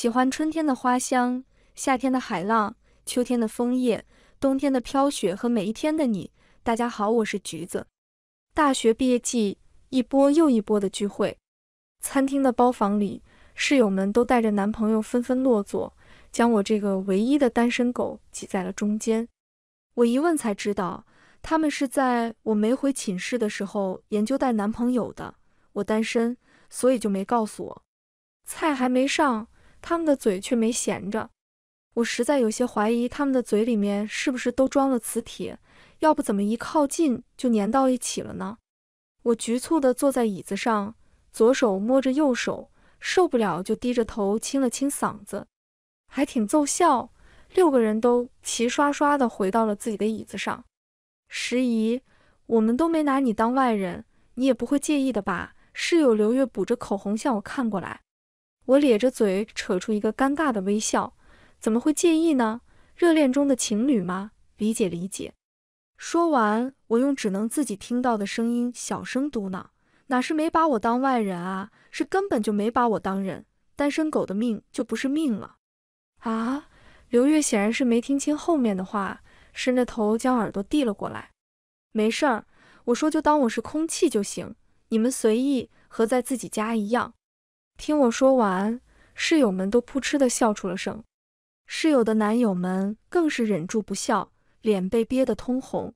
喜欢春天的花香，夏天的海浪，秋天的枫叶，冬天的飘雪和每一天的你。大家好，我是橘子。大学毕业季，一波又一波的聚会，餐厅的包房里，室友们都带着男朋友纷纷落座，将我这个唯一的单身狗挤在了中间。我一问才知道，他们是在我没回寝室的时候研究带男朋友的。我单身，所以就没告诉我。菜还没上。他们的嘴却没闲着，我实在有些怀疑他们的嘴里面是不是都装了磁铁，要不怎么一靠近就粘到一起了呢？我局促地坐在椅子上，左手摸着右手，受不了就低着头清了清嗓子，还挺奏效。六个人都齐刷刷地回到了自己的椅子上。十姨，我们都没拿你当外人，你也不会介意的吧？室友刘月补着口红向我看过来。我咧着嘴扯出一个尴尬的微笑，怎么会介意呢？热恋中的情侣吗？理解理解。说完，我用只能自己听到的声音小声嘟囔：“哪是没把我当外人啊，是根本就没把我当人。单身狗的命就不是命了。”啊！刘月显然是没听清后面的话，伸着头将耳朵递了过来。没事儿，我说就当我是空气就行，你们随意，和在自己家一样。听我说完，室友们都扑哧的笑出了声，室友的男友们更是忍住不笑，脸被憋得通红。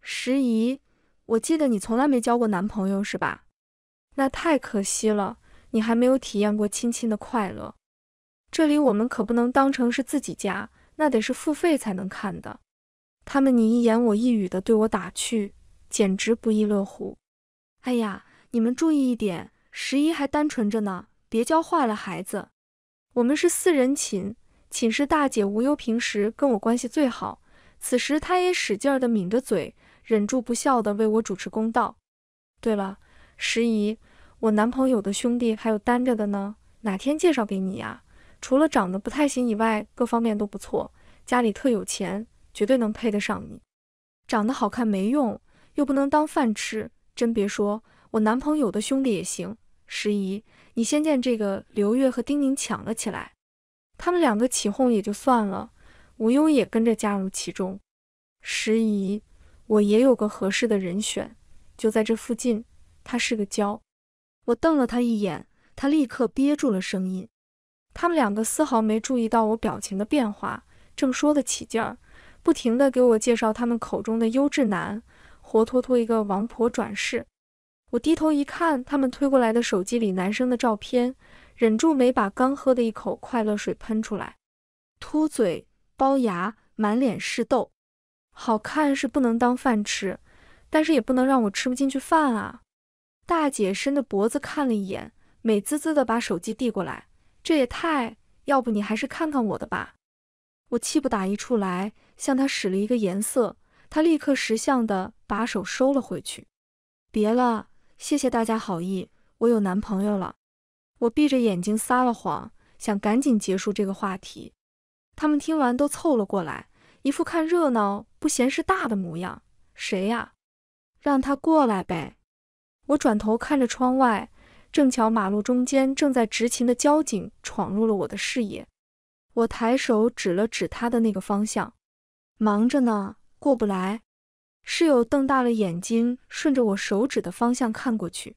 十一，我记得你从来没交过男朋友是吧？那太可惜了，你还没有体验过亲亲的快乐。这里我们可不能当成是自己家，那得是付费才能看的。他们你一言我一语的对我打趣，简直不亦乐乎。哎呀，你们注意一点，十一还单纯着呢。别教坏了孩子。我们是四人寝，寝室大姐吴优平时跟我关系最好。此时她也使劲儿的抿着嘴，忍住不笑的为我主持公道。对了，十姨，我男朋友的兄弟还有单着的呢，哪天介绍给你呀？除了长得不太行以外，各方面都不错，家里特有钱，绝对能配得上你。长得好看没用，又不能当饭吃。真别说，我男朋友的兄弟也行，十姨。你先见这个刘月和丁宁抢了起来，他们两个起哄也就算了，吴优也跟着加入其中。时宜，我也有个合适的人选，就在这附近，他是个娇。我瞪了他一眼，他立刻憋住了声音。他们两个丝毫没注意到我表情的变化，正说得起劲儿，不停的给我介绍他们口中的优质男，活脱脱一个王婆转世。我低头一看，他们推过来的手机里男生的照片，忍住没把刚喝的一口快乐水喷出来。秃嘴、龅牙、满脸是痘，好看是不能当饭吃，但是也不能让我吃不进去饭啊。大姐伸着脖子看了一眼，美滋滋的把手机递过来。这也太……要不你还是看看我的吧。我气不打一处来，向她使了一个颜色，她立刻识相的把手收了回去。别了。谢谢大家好意，我有男朋友了。我闭着眼睛撒了谎，想赶紧结束这个话题。他们听完都凑了过来，一副看热闹不嫌事大的模样。谁呀？让他过来呗。我转头看着窗外，正巧马路中间正在执勤的交警闯入了我的视野。我抬手指了指他的那个方向，忙着呢，过不来。室友瞪大了眼睛，顺着我手指的方向看过去。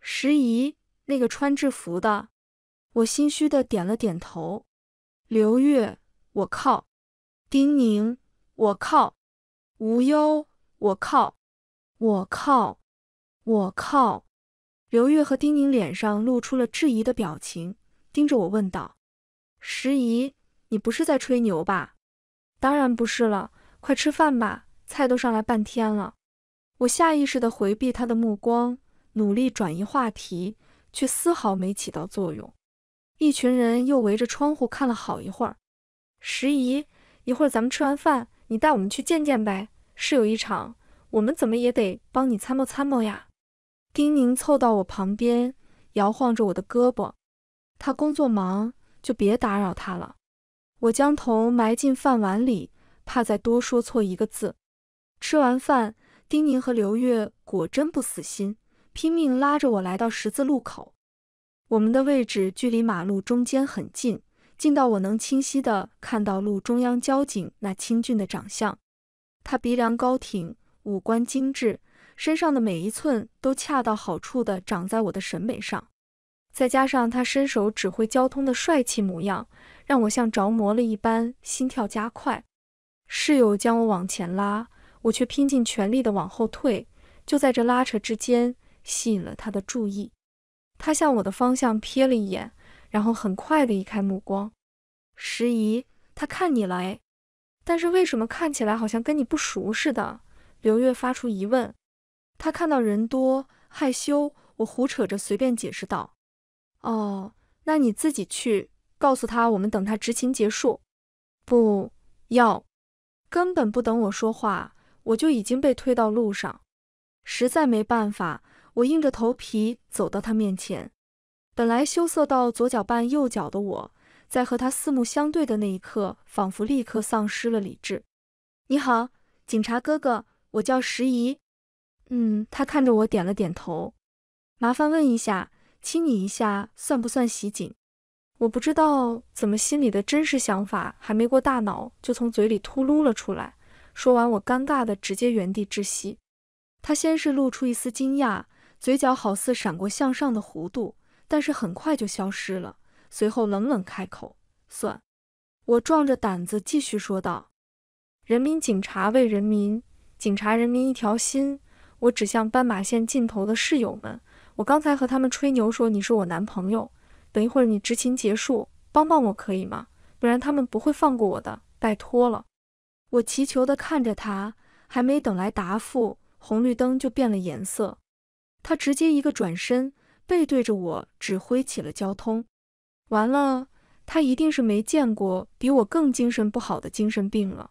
时宜，那个穿制服的，我心虚的点了点头。刘月，我靠！丁宁，我靠！无忧，我靠！我靠！我靠！刘月和丁宁脸上露出了质疑的表情，盯着我问道：“时宜，你不是在吹牛吧？”“当然不是了，快吃饭吧。”菜都上来半天了，我下意识地回避他的目光，努力转移话题，却丝毫没起到作用。一群人又围着窗户看了好一会儿。时姨，一会儿咱们吃完饭，你带我们去见见呗？是有一场，我们怎么也得帮你参谋参谋呀。丁宁凑到我旁边，摇晃着我的胳膊。他工作忙，就别打扰他了。我将头埋进饭碗里，怕再多说错一个字。吃完饭，丁宁和刘月果真不死心，拼命拉着我来到十字路口。我们的位置距离马路中间很近，近到我能清晰的看到路中央交警那清俊的长相。他鼻梁高挺，五官精致，身上的每一寸都恰到好处的长在我的审美上。再加上他伸手指挥交通的帅气模样，让我像着魔了一般，心跳加快。室友将我往前拉。我却拼尽全力地往后退，就在这拉扯之间吸引了他的注意。他向我的方向瞥了一眼，然后很快地移开目光。时宜，他看你来，但是为什么看起来好像跟你不熟似的？刘月发出疑问。他看到人多害羞，我胡扯着随便解释道：“哦，那你自己去告诉他，我们等他执勤结束。”不要，根本不等我说话。我就已经被推到路上，实在没办法，我硬着头皮走到他面前。本来羞涩到左脚绊右脚的我，在和他四目相对的那一刻，仿佛立刻丧失了理智。你好，警察哥哥，我叫时宜。嗯，他看着我点了点头。麻烦问一下，亲你一下算不算袭警？我不知道怎么心里的真实想法还没过大脑，就从嘴里秃噜了出来。说完，我尴尬的直接原地窒息。他先是露出一丝惊讶，嘴角好似闪过向上的弧度，但是很快就消失了。随后冷冷开口：“算。”我壮着胆子继续说道：“人民警察为人民，警察人民一条心。”我指向斑马线尽头的室友们：“我刚才和他们吹牛说你是我男朋友，等一会儿你执勤结束，帮帮我可以吗？不然他们不会放过我的，拜托了。”我祈求地看着他，还没等来答复，红绿灯就变了颜色。他直接一个转身，背对着我指挥起了交通。完了，他一定是没见过比我更精神不好的精神病了。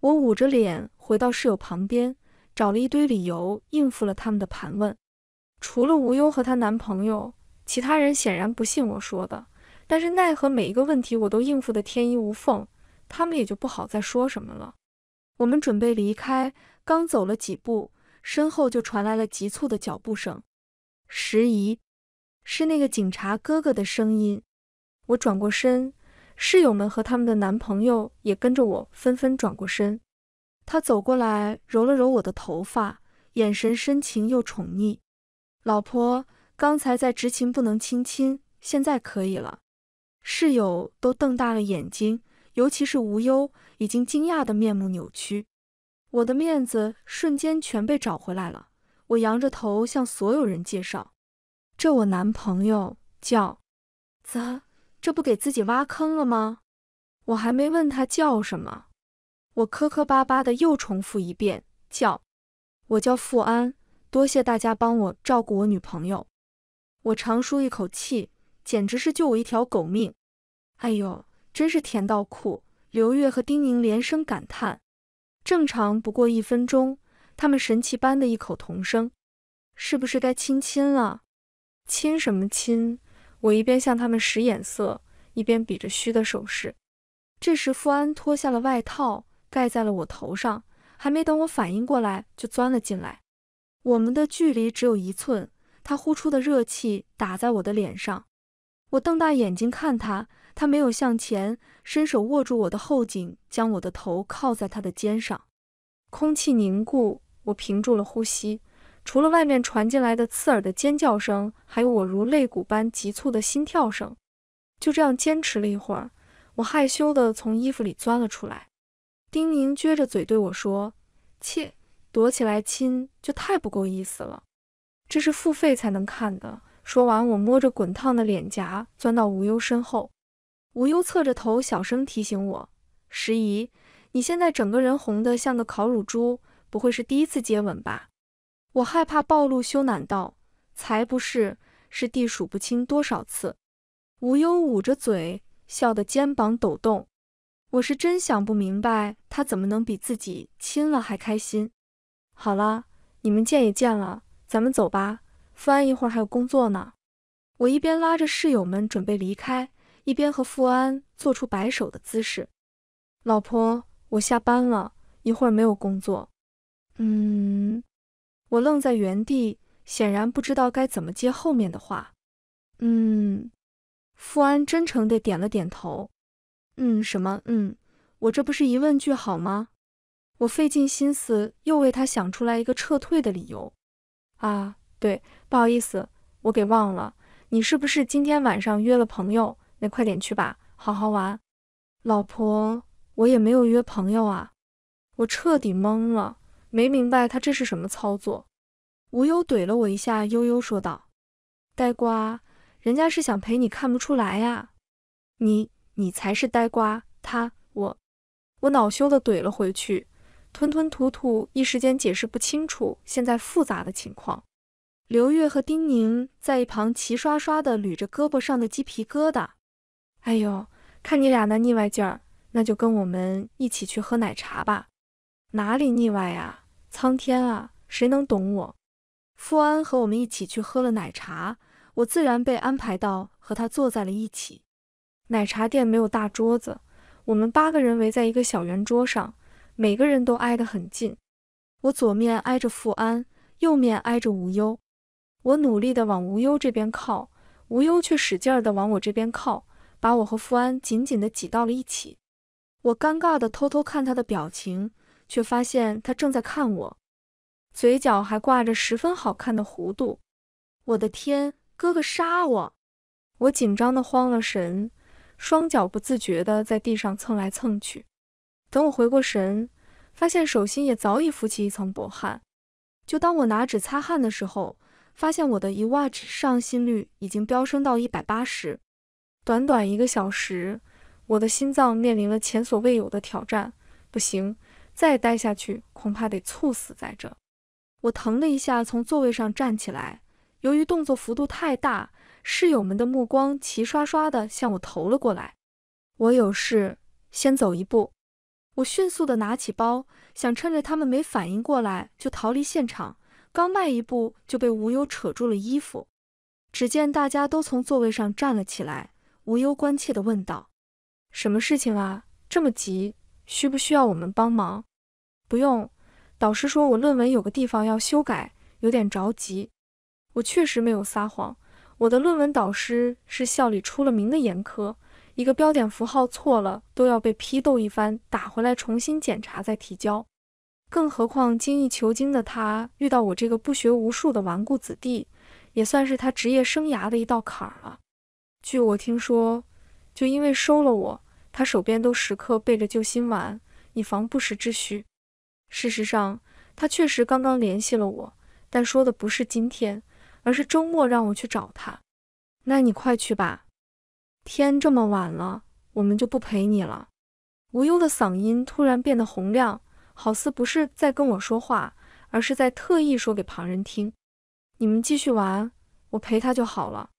我捂着脸回到室友旁边，找了一堆理由应付了他们的盘问。除了无忧和她男朋友，其他人显然不信我说的，但是奈何每一个问题我都应付的天衣无缝。他们也就不好再说什么了。我们准备离开，刚走了几步，身后就传来了急促的脚步声。时宜，是那个警察哥哥的声音。我转过身，室友们和他们的男朋友也跟着我纷纷转过身。他走过来，揉了揉我的头发，眼神深情又宠溺。老婆，刚才在执勤不能亲亲，现在可以了。室友都瞪大了眼睛。尤其是无忧已经惊讶得面目扭曲，我的面子瞬间全被找回来了。我扬着头向所有人介绍：“这我男朋友叫……咋？这不给自己挖坑了吗？”我还没问他叫什么，我磕磕巴巴的又重复一遍：“叫……我叫傅安。多谢大家帮我照顾我女朋友。”我长舒一口气，简直是救我一条狗命！哎呦！真是甜到哭！刘月和丁宁连声感叹。正常不过一分钟，他们神奇般的异口同声：“是不是该亲亲了？”“亲什么亲？”我一边向他们使眼色，一边比着嘘的手势。这时，富安脱下了外套，盖在了我头上，还没等我反应过来，就钻了进来。我们的距离只有一寸，他呼出的热气打在我的脸上。我瞪大眼睛看他。他没有向前，伸手握住我的后颈，将我的头靠在他的肩上。空气凝固，我屏住了呼吸，除了外面传进来的刺耳的尖叫声，还有我如肋骨般急促的心跳声。就这样坚持了一会儿，我害羞地从衣服里钻了出来。丁宁撅着嘴对我说：“切，躲起来亲就太不够意思了，这是付费才能看的。”说完，我摸着滚烫的脸颊，钻到无忧身后。无忧侧着头，小声提醒我：“时宜，你现在整个人红的像个烤乳猪，不会是第一次接吻吧？”我害怕暴露，羞赧道：“才不是，是地数不清多少次。”无忧捂着嘴，笑得肩膀抖动。我是真想不明白，他怎么能比自己亲了还开心？好了，你们见也见了，咱们走吧。富安一会儿还有工作呢。我一边拉着室友们准备离开。一边和富安做出摆手的姿势，老婆，我下班了一会儿没有工作。嗯，我愣在原地，显然不知道该怎么接后面的话。嗯，富安真诚地点了点头。嗯，什么？嗯，我这不是疑问句好吗？我费尽心思又为他想出来一个撤退的理由。啊，对，不好意思，我给忘了。你是不是今天晚上约了朋友？那快点去吧，好好玩。老婆，我也没有约朋友啊，我彻底懵了，没明白他这是什么操作。无忧怼了我一下，悠悠说道：“呆瓜，人家是想陪你看不出来呀？你你才是呆瓜。”他我我恼羞的怼了回去，吞吞吐吐，一时间解释不清楚现在复杂的情况。刘月和丁宁在一旁齐刷刷的捋着胳膊上的鸡皮疙瘩。哎呦，看你俩那腻歪劲儿，那就跟我们一起去喝奶茶吧。哪里腻歪呀？苍天啊，谁能懂我？富安和我们一起去喝了奶茶，我自然被安排到和他坐在了一起。奶茶店没有大桌子，我们八个人围在一个小圆桌上，每个人都挨得很近。我左面挨着富安，右面挨着无忧。我努力的往无忧这边靠，无忧却使劲儿的往我这边靠。把我和富安紧紧地挤到了一起，我尴尬地偷偷看他的表情，却发现他正在看我，嘴角还挂着十分好看的弧度。我的天，哥哥杀我！我紧张的慌了神，双脚不自觉地在地上蹭来蹭去。等我回过神，发现手心也早已浮起一层薄汗。就当我拿纸擦汗的时候，发现我的一 Watch 上心率已经飙升到一百八十。短短一个小时，我的心脏面临了前所未有的挑战，不行，再待下去恐怕得猝死在这。我疼的一下从座位上站起来，由于动作幅度太大，室友们的目光齐刷刷的向我投了过来。我有事先走一步，我迅速的拿起包，想趁着他们没反应过来就逃离现场。刚迈一步就被无忧扯住了衣服，只见大家都从座位上站了起来。无忧关切的问道：“什么事情啊？这么急，需不需要我们帮忙？”“不用，导师说我论文有个地方要修改，有点着急。”“我确实没有撒谎，我的论文导师是校里出了名的严苛，一个标点符号错了都要被批斗一番，打回来重新检查再提交。更何况精益求精的他遇到我这个不学无术的顽固子弟，也算是他职业生涯的一道坎儿了。”据我听说，就因为收了我，他手边都时刻备着救心丸，以防不时之需。事实上，他确实刚刚联系了我，但说的不是今天，而是周末让我去找他。那你快去吧，天这么晚了，我们就不陪你了。无忧的嗓音突然变得洪亮，好似不是在跟我说话，而是在特意说给旁人听。你们继续玩，我陪他就好了。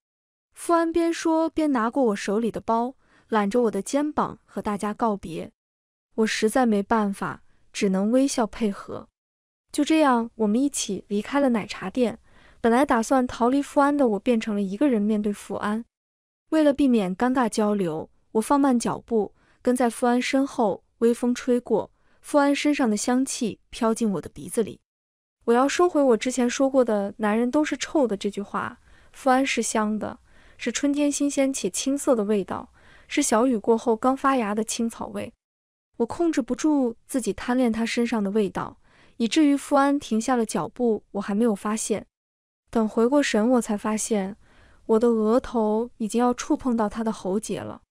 富安边说边拿过我手里的包，揽着我的肩膀和大家告别。我实在没办法，只能微笑配合。就这样，我们一起离开了奶茶店。本来打算逃离富安的我，变成了一个人面对富安。为了避免尴尬交流，我放慢脚步，跟在富安身后。微风吹过，富安身上的香气飘进我的鼻子里。我要收回我之前说过的“男人都是臭的”这句话，富安是香的。是春天新鲜且青涩的味道，是小雨过后刚发芽的青草味。我控制不住自己贪恋他身上的味道，以至于富安停下了脚步。我还没有发现，等回过神，我才发现我的额头已经要触碰到他的喉结了。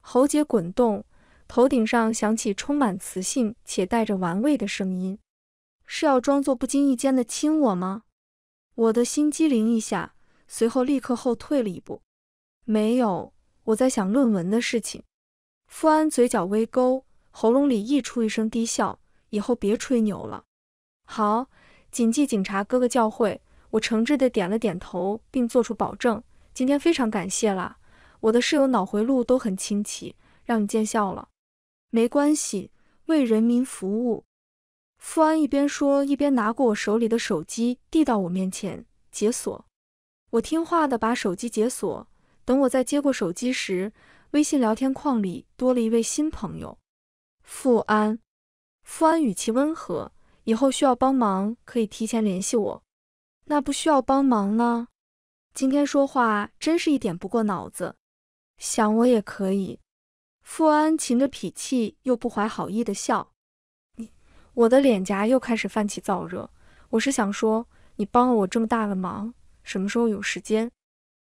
喉结滚动，头顶上响起充满磁性且带着玩味的声音：“是要装作不经意间的亲我吗？”我的心机灵一下。随后立刻后退了一步，没有，我在想论文的事情。富安嘴角微勾，喉咙里溢出一声低笑。以后别吹牛了。好，谨记警察哥哥教诲。我诚挚地点了点头，并做出保证。今天非常感谢啦，我的室友脑回路都很清奇，让你见笑了。没关系，为人民服务。富安一边说，一边拿过我手里的手机，递到我面前，解锁。我听话的把手机解锁，等我再接过手机时，微信聊天框里多了一位新朋友，富安。富安语气温和，以后需要帮忙可以提前联系我。那不需要帮忙呢？今天说话真是一点不过脑子。想我也可以。富安噙着脾气又不怀好意的笑，你我的脸颊又开始泛起燥热。我是想说，你帮了我这么大的忙。什么时候有时间？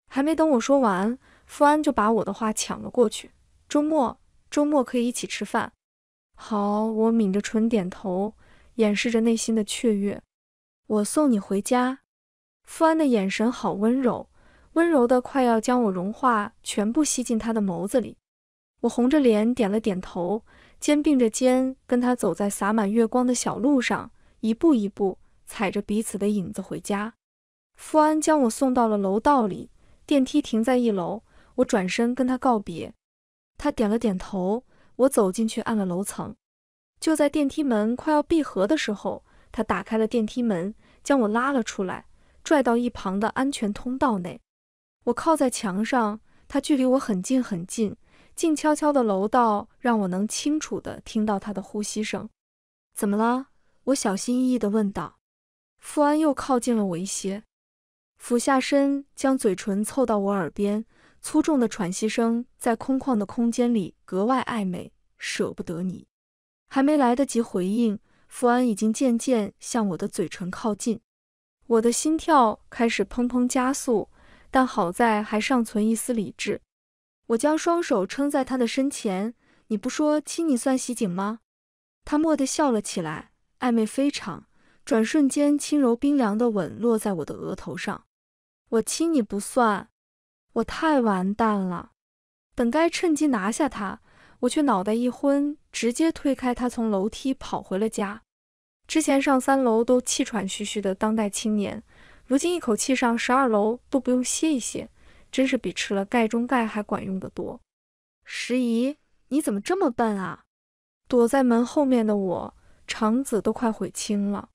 还没等我说完，富安就把我的话抢了过去。周末，周末可以一起吃饭。好，我抿着唇点头，掩饰着内心的雀跃。我送你回家。富安的眼神好温柔，温柔得快要将我融化，全部吸进他的眸子里。我红着脸点了点头，肩并着肩，跟他走在洒满月光的小路上，一步一步踩着彼此的影子回家。富安将我送到了楼道里，电梯停在一楼。我转身跟他告别，他点了点头。我走进去按了楼层。就在电梯门快要闭合的时候，他打开了电梯门，将我拉了出来，拽到一旁的安全通道内。我靠在墙上，他距离我很近很近。静悄悄的楼道让我能清楚地听到他的呼吸声。怎么了？我小心翼翼地问道。富安又靠近了我一些。俯下身，将嘴唇凑到我耳边，粗重的喘息声在空旷的空间里格外暧昧。舍不得你，还没来得及回应，傅安已经渐渐向我的嘴唇靠近。我的心跳开始砰砰加速，但好在还尚存一丝理智。我将双手撑在他的身前。你不说亲你算袭警吗？他蓦地笑了起来，暧昧非常。转瞬间，轻柔冰凉的吻落在我的额头上。我亲你不算，我太完蛋了。本该趁机拿下他，我却脑袋一昏，直接推开他，从楼梯跑回了家。之前上三楼都气喘吁吁的当代青年，如今一口气上十二楼都不用歇一歇，真是比吃了钙中钙还管用得多。十宜，你怎么这么笨啊？躲在门后面的我，肠子都快悔青了。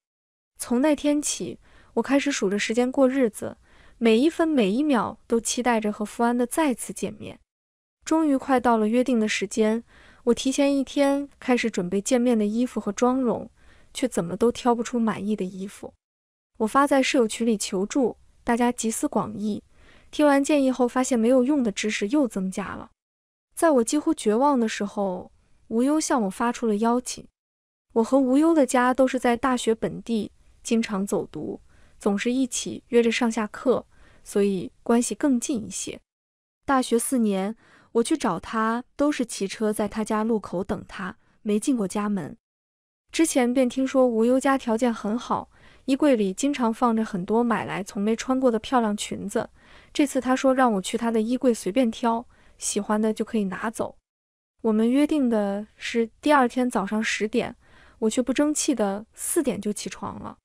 从那天起，我开始数着时间过日子。每一分每一秒都期待着和富安的再次见面。终于快到了约定的时间，我提前一天开始准备见面的衣服和妆容，却怎么都挑不出满意的衣服。我发在室友群里求助，大家集思广益。听完建议后，发现没有用的知识又增加了。在我几乎绝望的时候，无忧向我发出了邀请。我和无忧的家都是在大学本地，经常走读，总是一起约着上下课。所以关系更近一些。大学四年，我去找他都是骑车在他家路口等他，没进过家门。之前便听说无忧家条件很好，衣柜里经常放着很多买来从没穿过的漂亮裙子。这次他说让我去他的衣柜随便挑，喜欢的就可以拿走。我们约定的是第二天早上十点，我却不争气的四点就起床了，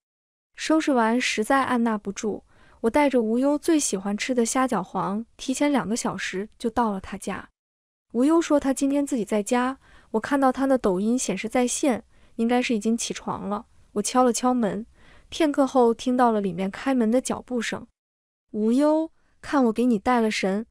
收拾完实在按捺不住。我带着无忧最喜欢吃的虾饺皇，提前两个小时就到了他家。无忧说他今天自己在家，我看到他的抖音显示在线，应该是已经起床了。我敲了敲门，片刻后听到了里面开门的脚步声。无忧，看我给你带了什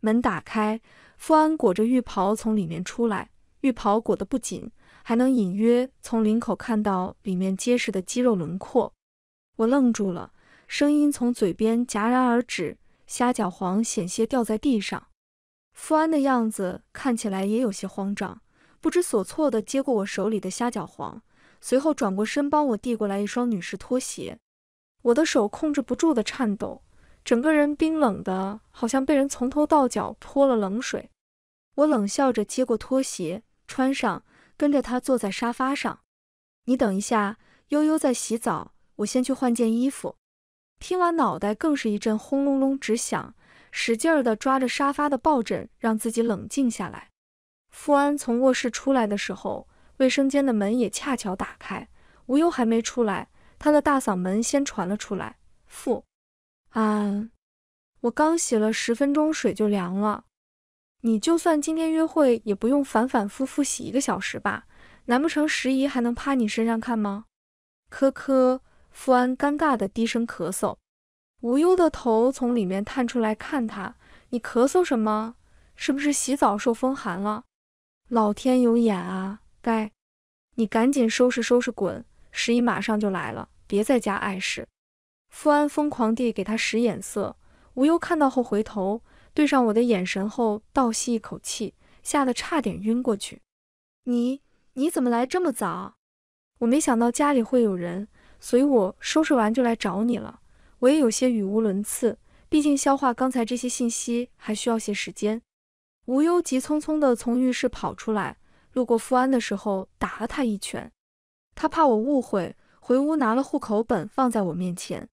门打开，富安裹着浴袍从里面出来，浴袍裹得不紧，还能隐约从领口看到里面结实的肌肉轮廓。我愣住了。声音从嘴边戛然而止，虾饺皇险些掉在地上。富安的样子看起来也有些慌张，不知所措地接过我手里的虾饺皇，随后转过身帮我递过来一双女士拖鞋。我的手控制不住的颤抖，整个人冰冷的，好像被人从头到脚泼了冷水。我冷笑着接过拖鞋，穿上，跟着他坐在沙发上。你等一下，悠悠在洗澡，我先去换件衣服。听完，脑袋更是一阵轰隆隆直响，使劲儿的抓着沙发的抱枕，让自己冷静下来。富安从卧室出来的时候，卫生间的门也恰巧打开，无忧还没出来，他的大嗓门先传了出来：“富安，我刚洗了十分钟，水就凉了。你就算今天约会，也不用反反复复洗一个小时吧？难不成十宜还能趴你身上看吗？”“科科。”富安尴尬地低声咳嗽，无忧的头从里面探出来看他，你咳嗽什么？是不是洗澡受风寒了？老天有眼啊！该你赶紧收拾收拾，滚！十一马上就来了，别在家碍事。富安疯狂地给他使眼色，无忧看到后回头对上我的眼神后倒吸一口气，吓得差点晕过去。你你怎么来这么早？我没想到家里会有人。所以我收拾完就来找你了，我也有些语无伦次，毕竟消化刚才这些信息还需要些时间。无忧急匆匆地从浴室跑出来，路过傅安的时候打了他一拳。他怕我误会，回屋拿了户口本放在我面前。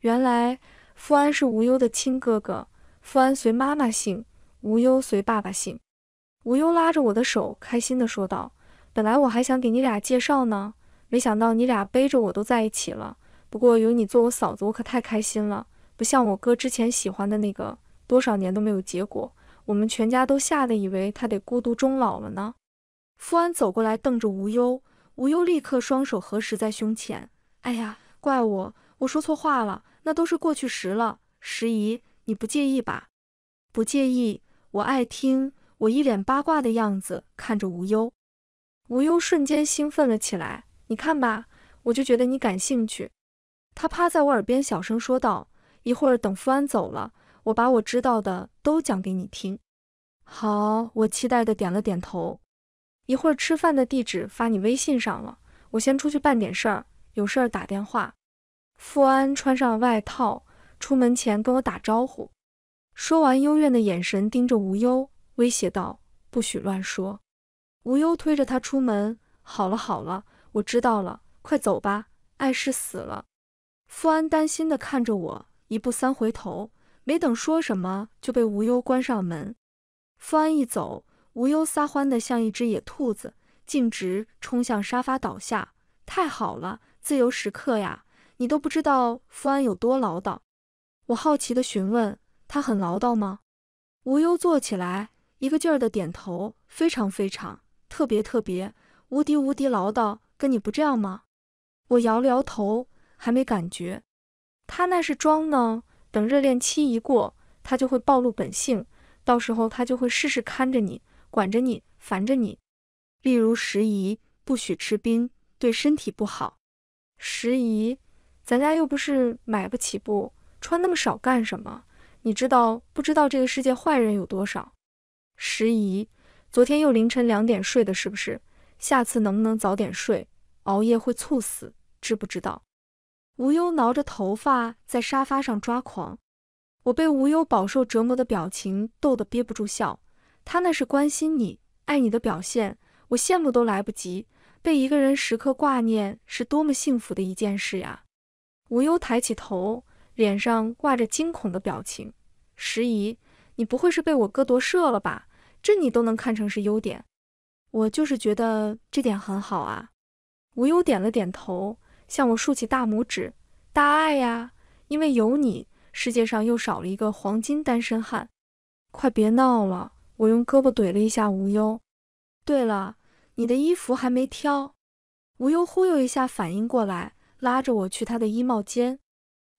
原来傅安是无忧的亲哥哥，傅安随妈妈姓，无忧随爸爸姓。无忧拉着我的手，开心地说道：“本来我还想给你俩介绍呢。”没想到你俩背着我都在一起了，不过有你做我嫂子，我可太开心了。不像我哥之前喜欢的那个，多少年都没有结果，我们全家都吓得以为他得孤独终老了呢。富安走过来，瞪着无忧，无忧立刻双手合十在胸前。哎呀，怪我，我说错话了，那都是过去时了。十姨，你不介意吧？不介意，我爱听。我一脸八卦的样子看着无忧，无忧瞬间兴奋了起来。你看吧，我就觉得你感兴趣。他趴在我耳边小声说道：“一会儿等富安走了，我把我知道的都讲给你听。”好，我期待的点了点头。一会儿吃饭的地址发你微信上了，我先出去办点事儿，有事儿打电话。富安穿上了外套，出门前跟我打招呼，说完幽怨的眼神盯着无忧，威胁道：“不许乱说。”无忧推着他出门。好了好了。我知道了，快走吧！艾事死了。富安担心地看着我，一步三回头，没等说什么就被无忧关上门。富安一走，无忧撒欢的像一只野兔子，径直冲向沙发倒下。太好了，自由时刻呀！你都不知道富安有多唠叨。我好奇地询问，他很唠叨吗？无忧坐起来，一个劲儿地点头，非常非常特别特别，无敌无敌唠叨。跟你不这样吗？我摇了摇头，还没感觉。他那是装呢，等热恋期一过，他就会暴露本性，到时候他就会事事看着你，管着你，烦着你。例如时宜，不许吃冰，对身体不好。时宜，咱家又不是买不起布，穿那么少干什么？你知道不知道这个世界坏人有多少？时宜，昨天又凌晨两点睡的，是不是？下次能不能早点睡？熬夜会猝死，知不知道？无忧挠着头发，在沙发上抓狂。我被无忧饱受折磨的表情逗得憋不住笑。他那是关心你、爱你的表现，我羡慕都来不及。被一个人时刻挂念，是多么幸福的一件事呀！无忧抬起头，脸上挂着惊恐的表情。时宜，你不会是被我哥夺舍了吧？这你都能看成是优点？我就是觉得这点很好啊，无忧点了点头，向我竖起大拇指。大爱呀，因为有你，世界上又少了一个黄金单身汉。快别闹了，我用胳膊怼了一下无忧。对了，你的衣服还没挑。无忧忽悠一下反应过来，拉着我去他的衣帽间。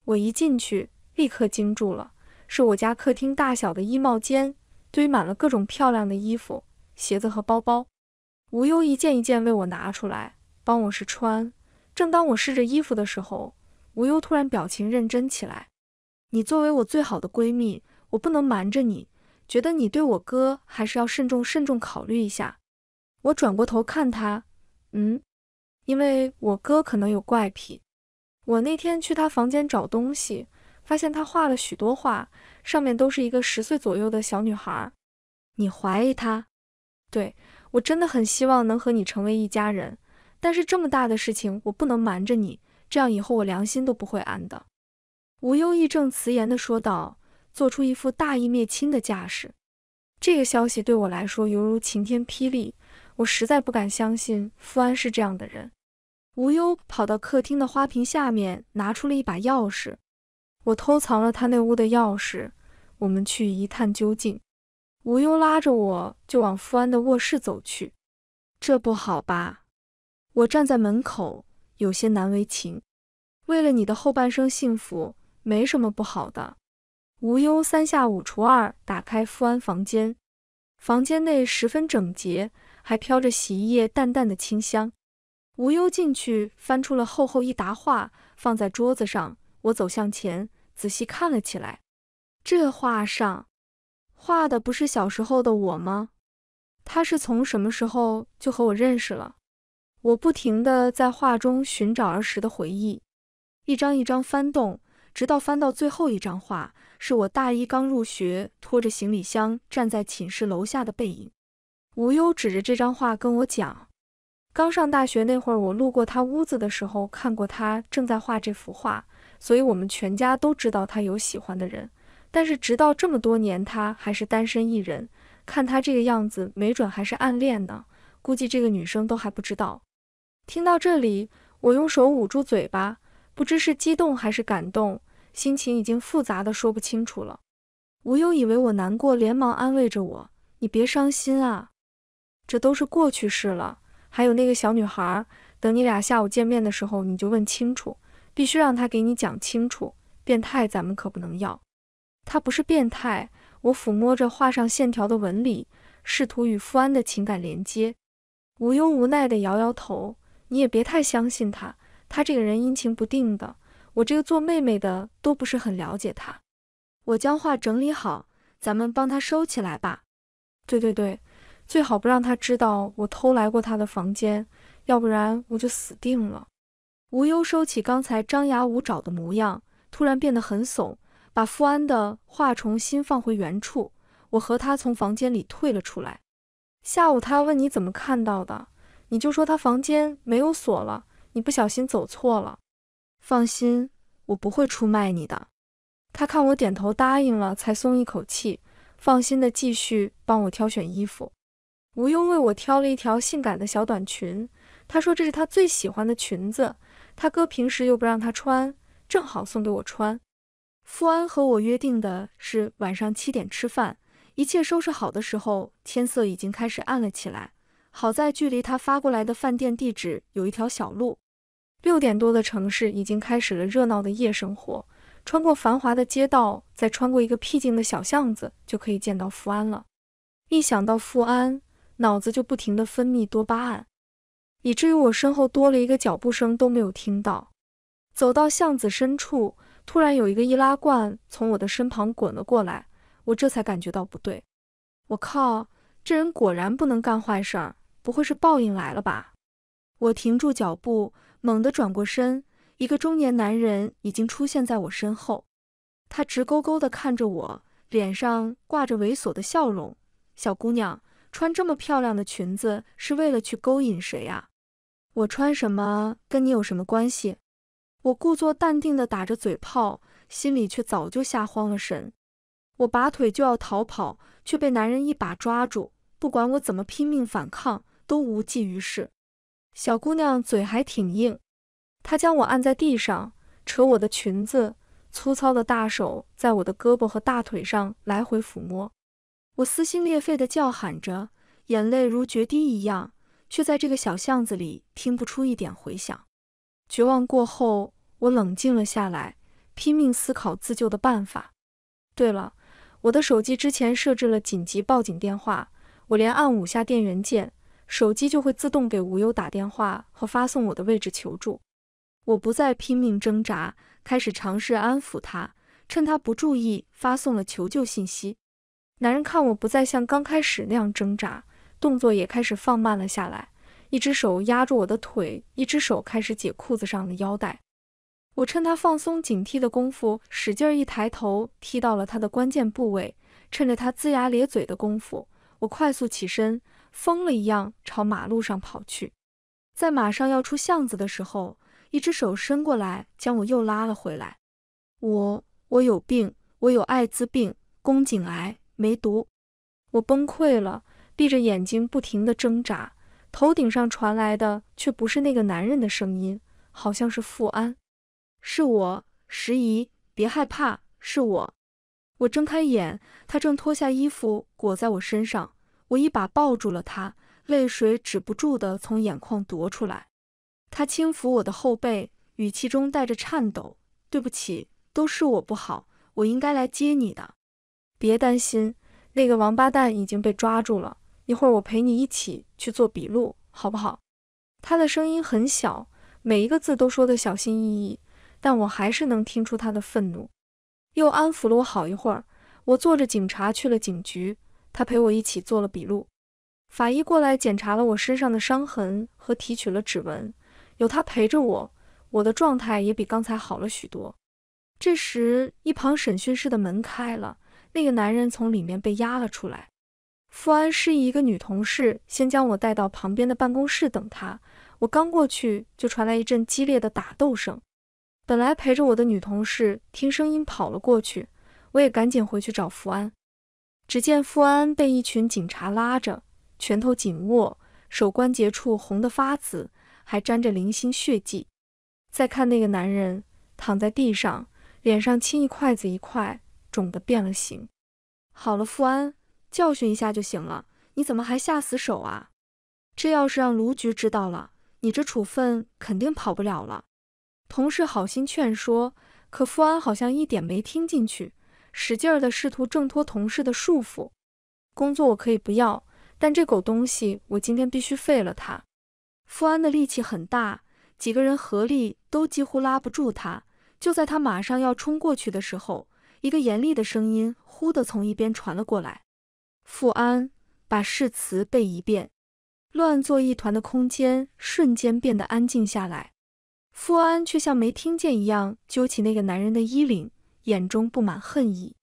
我一进去，立刻惊住了，是我家客厅大小的衣帽间，堆满了各种漂亮的衣服、鞋子和包包。无忧一件一件为我拿出来，帮我试穿。正当我试着衣服的时候，无忧突然表情认真起来。你作为我最好的闺蜜，我不能瞒着你。觉得你对我哥还是要慎重慎重考虑一下。我转过头看他，嗯，因为我哥可能有怪癖。我那天去他房间找东西，发现他画了许多画，上面都是一个十岁左右的小女孩。你怀疑他？对。我真的很希望能和你成为一家人，但是这么大的事情我不能瞒着你，这样以后我良心都不会安的。”无忧义正辞严地说道，做出一副大义灭亲的架势。这个消息对我来说犹如晴天霹雳，我实在不敢相信富安是这样的人。无忧跑到客厅的花瓶下面，拿出了一把钥匙。我偷藏了他那屋的钥匙，我们去一探究竟。无忧拉着我就往富安的卧室走去，这不好吧？我站在门口，有些难为情。为了你的后半生幸福，没什么不好的。无忧三下五除二打开富安房间，房间内十分整洁，还飘着洗衣液淡淡的清香。无忧进去翻出了厚厚一沓画，放在桌子上。我走向前，仔细看了起来。这画上。画的不是小时候的我吗？他是从什么时候就和我认识了？我不停地在画中寻找儿时的回忆，一张一张翻动，直到翻到最后一张画，是我大一刚入学，拖着行李箱站在寝室楼下的背影。无忧指着这张画跟我讲：“刚上大学那会儿，我路过他屋子的时候看过他正在画这幅画，所以我们全家都知道他有喜欢的人。”但是直到这么多年，他还是单身一人。看他这个样子，没准还是暗恋呢。估计这个女生都还不知道。听到这里，我用手捂住嘴巴，不知是激动还是感动，心情已经复杂的说不清楚了。吴优以为我难过，连忙安慰着我：“你别伤心啊，这都是过去式了。还有那个小女孩，等你俩下午见面的时候，你就问清楚，必须让她给你讲清楚。变态咱们可不能要。”他不是变态。我抚摸着画上线条的纹理，试图与富安的情感连接。无忧无奈地摇摇头：“你也别太相信他，他这个人阴晴不定的。我这个做妹妹的都不是很了解他。”我将画整理好，咱们帮他收起来吧。对对对，最好不让他知道我偷来过他的房间，要不然我就死定了。无忧收起刚才张牙舞爪的模样，突然变得很怂。把富安的话重新放回原处，我和他从房间里退了出来。下午他要问你怎么看到的，你就说他房间没有锁了，你不小心走错了。放心，我不会出卖你的。他看我点头答应了，才松一口气，放心的继续帮我挑选衣服。吴优为我挑了一条性感的小短裙，他说这是他最喜欢的裙子，他哥平时又不让他穿，正好送给我穿。富安和我约定的是晚上七点吃饭，一切收拾好的时候，天色已经开始暗了起来。好在距离他发过来的饭店地址有一条小路，六点多的城市已经开始了热闹的夜生活。穿过繁华的街道，再穿过一个僻静的小巷子，就可以见到富安了。一想到富安，脑子就不停地分泌多巴胺，以至于我身后多了一个脚步声都没有听到。走到巷子深处。突然有一个易拉罐从我的身旁滚了过来，我这才感觉到不对。我靠，这人果然不能干坏事儿，不会是报应来了吧？我停住脚步，猛地转过身，一个中年男人已经出现在我身后。他直勾勾地看着我，脸上挂着猥琐的笑容。小姑娘，穿这么漂亮的裙子是为了去勾引谁啊？我穿什么跟你有什么关系？我故作淡定地打着嘴炮，心里却早就吓慌了神。我拔腿就要逃跑，却被男人一把抓住。不管我怎么拼命反抗，都无济于事。小姑娘嘴还挺硬，她将我按在地上，扯我的裙子，粗糙的大手在我的胳膊和大腿上来回抚摸。我撕心裂肺地叫喊着，眼泪如决堤一样，却在这个小巷子里听不出一点回响。绝望过后。我冷静了下来，拼命思考自救的办法。对了，我的手机之前设置了紧急报警电话，我连按五下电源键，手机就会自动给无忧打电话和发送我的位置求助。我不再拼命挣扎，开始尝试安抚他，趁他不注意发送了求救信息。男人看我不再像刚开始那样挣扎，动作也开始放慢了下来，一只手压住我的腿，一只手开始解裤子上的腰带。我趁他放松警惕的功夫，使劲一抬头，踢到了他的关键部位。趁着他龇牙咧嘴的功夫，我快速起身，疯了一样朝马路上跑去。在马上要出巷子的时候，一只手伸过来，将我又拉了回来。我我有病，我有艾滋病、宫颈癌、梅毒，我崩溃了，闭着眼睛不停地挣扎。头顶上传来的却不是那个男人的声音，好像是富安。是我，时宜，别害怕，是我。我睁开眼，他正脱下衣服裹在我身上，我一把抱住了他，泪水止不住的从眼眶夺出来。他轻抚我的后背，语气中带着颤抖：“对不起，都是我不好，我应该来接你的。”别担心，那个王八蛋已经被抓住了，一会儿我陪你一起去做笔录，好不好？他的声音很小，每一个字都说的小心翼翼。但我还是能听出他的愤怒，又安抚了我好一会儿。我坐着警察去了警局，他陪我一起做了笔录。法医过来检查了我身上的伤痕和提取了指纹。有他陪着我，我的状态也比刚才好了许多。这时，一旁审讯室的门开了，那个男人从里面被押了出来。富安示意一个女同事先将我带到旁边的办公室等他。我刚过去，就传来一阵激烈的打斗声。本来陪着我的女同事听声音跑了过去，我也赶紧回去找富安。只见富安被一群警察拉着，拳头紧握，手关节处红得发紫，还沾着零星血迹。再看那个男人躺在地上，脸上青一块紫一块，肿得变了形。好了，富安，教训一下就行了，你怎么还下死手啊？这要是让卢局知道了，你这处分肯定跑不了了。同事好心劝说，可富安好像一点没听进去，使劲儿的试图挣脱同事的束缚。工作我可以不要，但这狗东西，我今天必须废了他。富安的力气很大，几个人合力都几乎拉不住他。就在他马上要冲过去的时候，一个严厉的声音忽地从一边传了过来：“富安，把誓词背一遍。”乱作一团的空间瞬间变得安静下来。富安却像没听见一样，揪起那个男人的衣领，眼中布满恨意。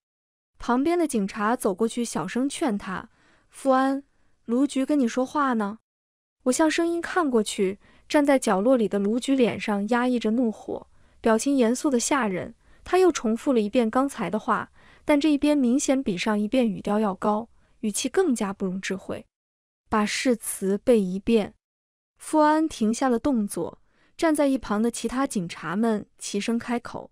旁边的警察走过去，小声劝他：“富安，卢局跟你说话呢。”我向声音看过去，站在角落里的卢局脸上压抑着怒火，表情严肃的吓人。他又重复了一遍刚才的话，但这一边明显比上一遍语调要高，语气更加不容置喙。把誓词背一遍。富安停下了动作。站在一旁的其他警察们齐声开口：“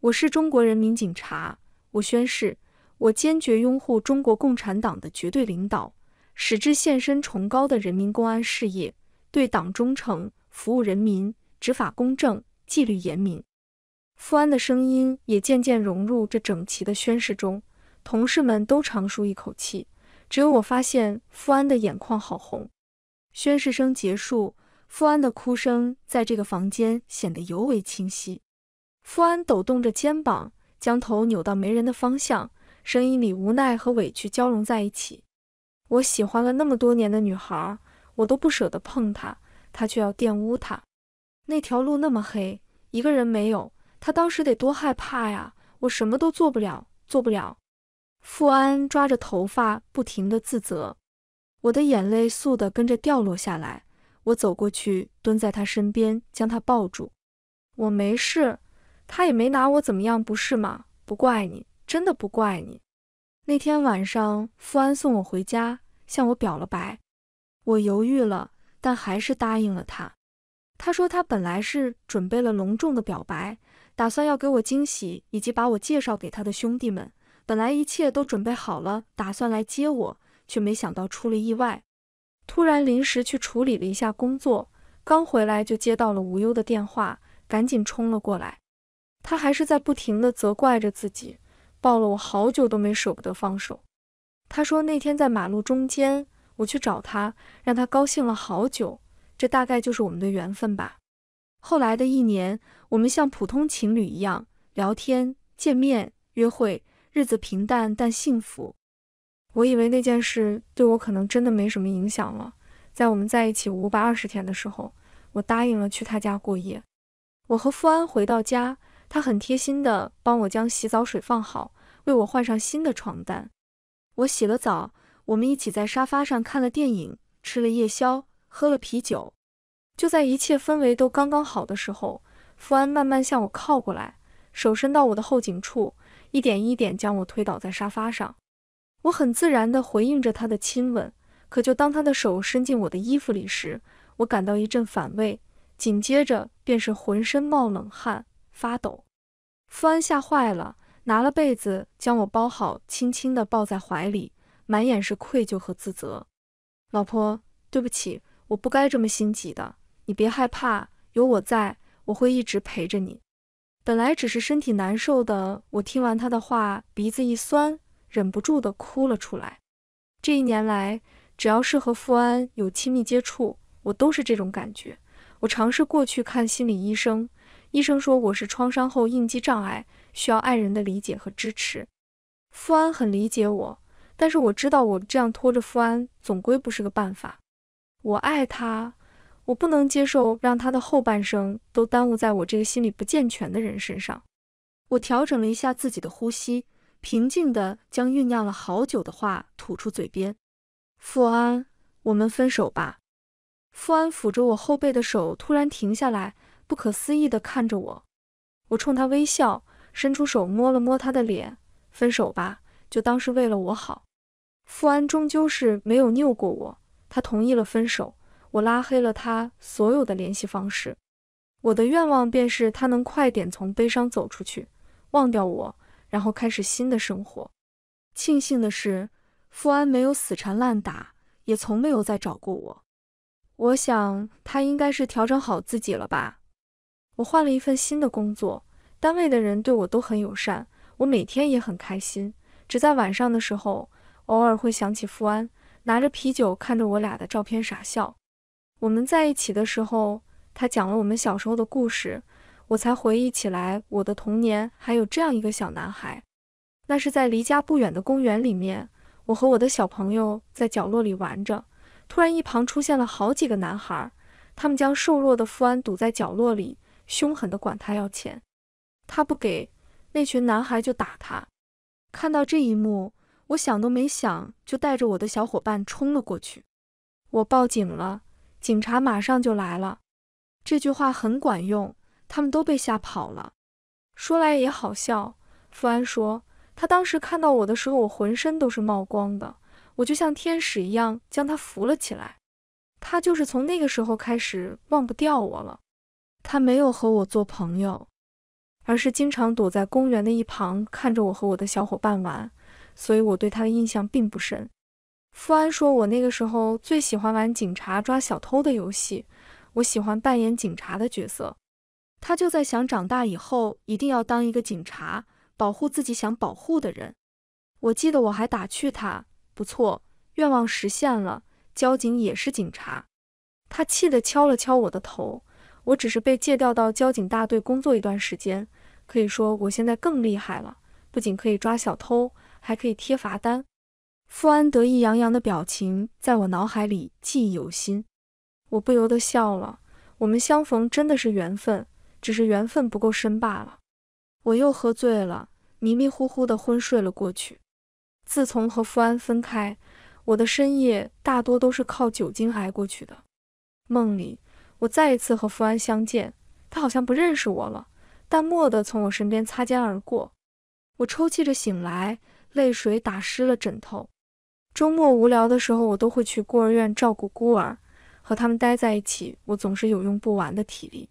我是中国人民警察，我宣誓，我坚决拥护中国共产党的绝对领导，使之献身崇高的人民公安事业，对党忠诚，服务人民，执法公正，纪律严明。”富安的声音也渐渐融入这整齐的宣誓中，同事们都长舒一口气，只有我发现富安的眼眶好红。宣誓声结束。富安的哭声在这个房间显得尤为清晰。富安抖动着肩膀，将头扭到没人的方向，声音里无奈和委屈交融在一起。我喜欢了那么多年的女孩，我都不舍得碰她，她却要玷污她。那条路那么黑，一个人没有，她当时得多害怕呀！我什么都做不了，做不了。富安抓着头发，不停地自责。我的眼泪簌的跟着掉落下来。我走过去，蹲在他身边，将他抱住。我没事，他也没拿我怎么样，不是吗？不怪你，真的不怪你。那天晚上，富安送我回家，向我表了白。我犹豫了，但还是答应了他。他说他本来是准备了隆重的表白，打算要给我惊喜，以及把我介绍给他的兄弟们。本来一切都准备好了，打算来接我，却没想到出了意外。突然临时去处理了一下工作，刚回来就接到了无忧的电话，赶紧冲了过来。他还是在不停地责怪着自己，抱了我好久都没舍不得放手。他说那天在马路中间，我去找他，让他高兴了好久。这大概就是我们的缘分吧。后来的一年，我们像普通情侣一样聊天、见面、约会，日子平淡但幸福。我以为那件事对我可能真的没什么影响了。在我们在一起五百二十天的时候，我答应了去他家过夜。我和富安回到家，他很贴心地帮我将洗澡水放好，为我换上新的床单。我洗了澡，我们一起在沙发上看了电影，吃了夜宵，喝了啤酒。就在一切氛围都刚刚好的时候，富安慢慢向我靠过来，手伸到我的后颈处，一点一点将我推倒在沙发上。我很自然地回应着他的亲吻，可就当他的手伸进我的衣服里时，我感到一阵反胃，紧接着便是浑身冒冷汗、发抖。富安吓坏了，拿了被子将我包好，轻轻地抱在怀里，满眼是愧疚和自责。老婆，对不起，我不该这么心急的，你别害怕，有我在，我会一直陪着你。本来只是身体难受的我，听完他的话，鼻子一酸。忍不住的哭了出来。这一年来，只要是和富安有亲密接触，我都是这种感觉。我尝试过去看心理医生，医生说我是创伤后应激障碍，需要爱人的理解和支持。富安很理解我，但是我知道我这样拖着富安总归不是个办法。我爱他，我不能接受让他的后半生都耽误在我这个心理不健全的人身上。我调整了一下自己的呼吸。平静地将酝酿了好久的话吐出嘴边：“富安，我们分手吧。”富安抚着我后背的手突然停下来，不可思议地看着我。我冲他微笑，伸出手摸了摸他的脸：“分手吧，就当是为了我好。”富安终究是没有拗过我，他同意了分手。我拉黑了他所有的联系方式。我的愿望便是他能快点从悲伤走出去，忘掉我。然后开始新的生活。庆幸的是，富安没有死缠烂打，也从没有再找过我。我想他应该是调整好自己了吧。我换了一份新的工作，单位的人对我都很友善，我每天也很开心。只在晚上的时候，偶尔会想起富安拿着啤酒看着我俩的照片傻笑。我们在一起的时候，他讲了我们小时候的故事。我才回忆起来，我的童年还有这样一个小男孩。那是在离家不远的公园里面，我和我的小朋友在角落里玩着。突然，一旁出现了好几个男孩，他们将瘦弱的富安堵在角落里，凶狠地管他要钱。他不给，那群男孩就打他。看到这一幕，我想都没想，就带着我的小伙伴冲了过去。我报警了，警察马上就来了。这句话很管用。他们都被吓跑了。说来也好笑，富安说，他当时看到我的时候，我浑身都是冒光的，我就像天使一样将他扶了起来。他就是从那个时候开始忘不掉我了。他没有和我做朋友，而是经常躲在公园的一旁看着我和我的小伙伴玩，所以我对他的印象并不深。富安说，我那个时候最喜欢玩警察抓小偷的游戏，我喜欢扮演警察的角色。他就在想，长大以后一定要当一个警察，保护自己想保护的人。我记得我还打趣他：“不错，愿望实现了，交警也是警察。”他气得敲了敲我的头。我只是被借调到交警大队工作一段时间，可以说我现在更厉害了，不仅可以抓小偷，还可以贴罚单。富安得意洋洋的表情在我脑海里记忆犹新，我不由得笑了。我们相逢真的是缘分。只是缘分不够深罢了。我又喝醉了，迷迷糊糊的昏睡了过去。自从和富安分开，我的深夜大多都是靠酒精挨过去的。梦里，我再一次和富安相见，他好像不认识我了，淡漠的从我身边擦肩而过。我抽泣着醒来，泪水打湿了枕头。周末无聊的时候，我都会去孤儿院照顾孤儿，和他们待在一起，我总是有用不完的体力。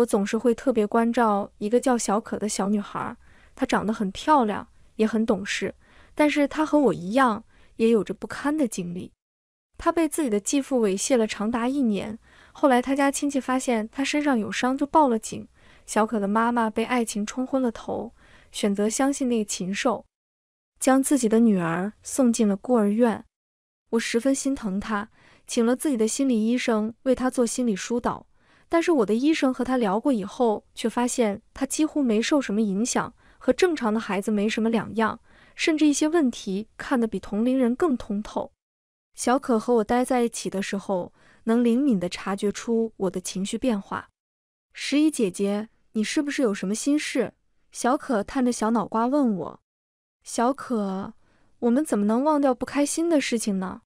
我总是会特别关照一个叫小可的小女孩，她长得很漂亮，也很懂事。但是她和我一样，也有着不堪的经历。她被自己的继父猥亵了长达一年，后来她家亲戚发现她身上有伤，就报了警。小可的妈妈被爱情冲昏了头，选择相信那个禽兽，将自己的女儿送进了孤儿院。我十分心疼她，请了自己的心理医生为她做心理疏导。但是我的医生和他聊过以后，却发现他几乎没受什么影响，和正常的孩子没什么两样，甚至一些问题看得比同龄人更通透。小可和我待在一起的时候，能灵敏地察觉出我的情绪变化。十一姐姐，你是不是有什么心事？小可探着小脑瓜问我。小可，我们怎么能忘掉不开心的事情呢？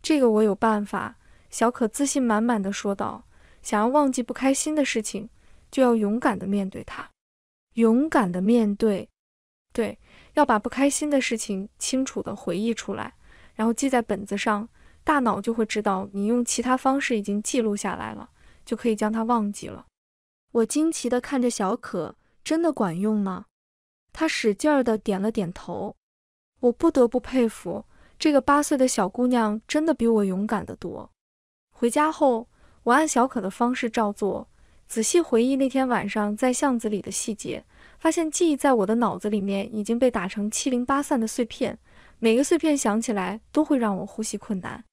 这个我有办法。小可自信满满的说道。想要忘记不开心的事情，就要勇敢的面对它，勇敢的面对。对，要把不开心的事情清楚的回忆出来，然后记在本子上，大脑就会知道你用其他方式已经记录下来了，就可以将它忘记了。我惊奇的看着小可，真的管用吗？她使劲儿的点了点头。我不得不佩服这个八岁的小姑娘，真的比我勇敢得多。回家后。我按小可的方式照做，仔细回忆那天晚上在巷子里的细节，发现记忆在我的脑子里面已经被打成七零八散的碎片，每个碎片想起来都会让我呼吸困难。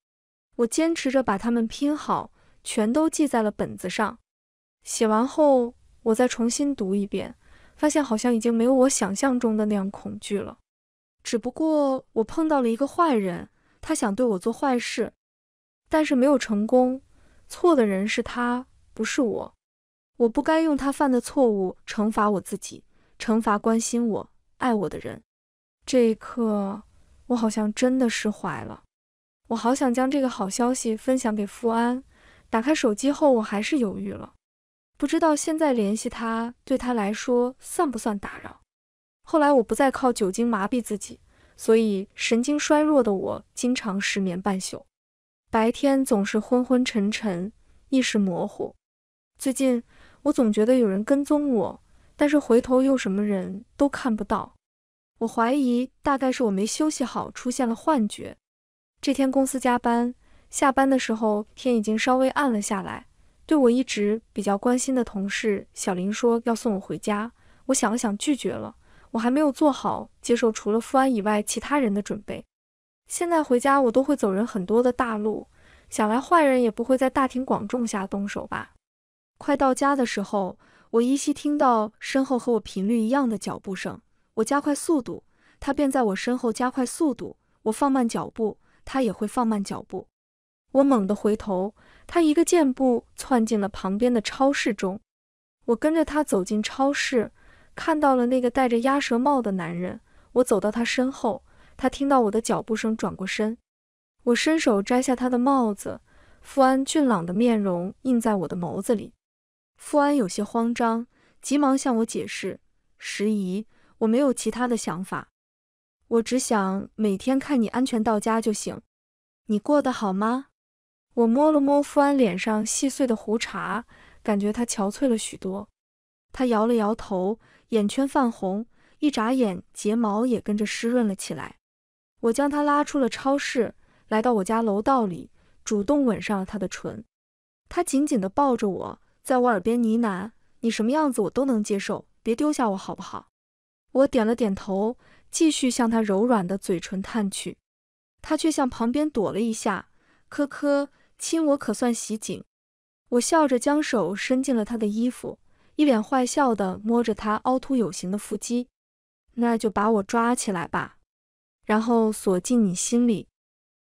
我坚持着把它们拼好，全都记在了本子上。写完后，我再重新读一遍，发现好像已经没有我想象中的那样恐惧了。只不过我碰到了一个坏人，他想对我做坏事，但是没有成功。错的人是他，不是我。我不该用他犯的错误惩罚我自己，惩罚关心我、爱我的人。这一刻，我好像真的释怀了。我好想将这个好消息分享给富安。打开手机后，我还是犹豫了，不知道现在联系他对他来说算不算打扰。后来，我不再靠酒精麻痹自己，所以神经衰弱的我经常失眠半宿。白天总是昏昏沉沉，意识模糊。最近我总觉得有人跟踪我，但是回头又什么人都看不到。我怀疑大概是我没休息好，出现了幻觉。这天公司加班，下班的时候天已经稍微暗了下来。对我一直比较关心的同事小林说要送我回家，我想了想拒绝了。我还没有做好接受除了傅安以外其他人的准备。现在回家我都会走人很多的大路，想来坏人也不会在大庭广众下动手吧。快到家的时候，我依稀听到身后和我频率一样的脚步声，我加快速度，他便在我身后加快速度；我放慢脚步，他也会放慢脚步。我猛地回头，他一个箭步窜进了旁边的超市中。我跟着他走进超市，看到了那个戴着鸭舌帽的男人。我走到他身后。他听到我的脚步声，转过身。我伸手摘下他的帽子，傅安俊朗的面容映在我的眸子里。傅安有些慌张，急忙向我解释：“时宜，我没有其他的想法，我只想每天看你安全到家就行。你过得好吗？”我摸了摸傅安脸上细碎的胡茬，感觉他憔悴了许多。他摇了摇头，眼圈泛红，一眨眼睫毛也跟着湿润了起来。我将他拉出了超市，来到我家楼道里，主动吻上了他的唇。他紧紧地抱着我，在我耳边呢喃：“你什么样子我都能接受，别丢下我好不好？”我点了点头，继续向他柔软的嘴唇探去。他却向旁边躲了一下，呵呵，亲我可算袭警。我笑着将手伸进了他的衣服，一脸坏笑地摸着他凹凸有形的腹肌。“那就把我抓起来吧。”然后锁进你心里。